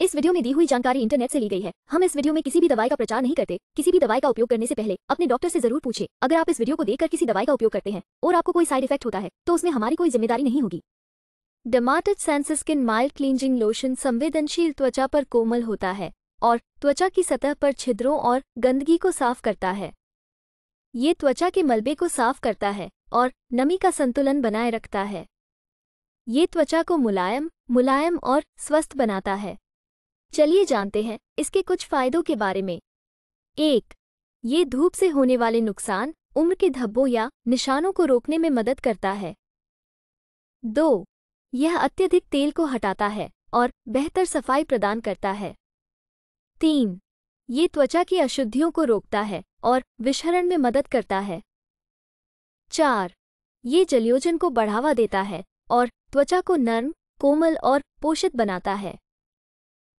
इस वीडियो में दी हुई जानकारी इंटरनेट से ली गई है हम इस वीडियो में किसी भी दवाई का प्रचार नहीं करते किसी भी दवाई का उपयोग करने से पहले अपने डॉक्टर से जरूर पूछे अगर आप इस वीडियो को देखकर किसी दवाई का उपयोग करते हैं और आपको कोई साइड इफेक्ट होता है तो उसमें हमारी कोई जिम्मेदारी नहीं होगी डमाटेड सैंसस्किन माइल्ड क्लींजिंग लोशन संवेदनशील त्वचा पर कोमल होता है और त्वचा की सतह पर छिद्रों और गंदगी को साफ करता है ये त्वचा के मलबे को साफ करता है और नमी का संतुलन बनाए रखता है ये त्वचा को मुलायम मुलायम और स्वस्थ बनाता है चलिए जानते हैं इसके कुछ फायदों के बारे में एक ये धूप से होने वाले नुकसान उम्र के धब्बों या निशानों को रोकने में मदद करता है दो यह अत्यधिक तेल को हटाता है और बेहतर सफाई प्रदान करता है तीन ये त्वचा की अशुद्धियों को रोकता है और विषहरण में मदद करता है चार ये जलयोजन को बढ़ावा देता है और त्वचा को नर्म कोमल और पोषित बनाता है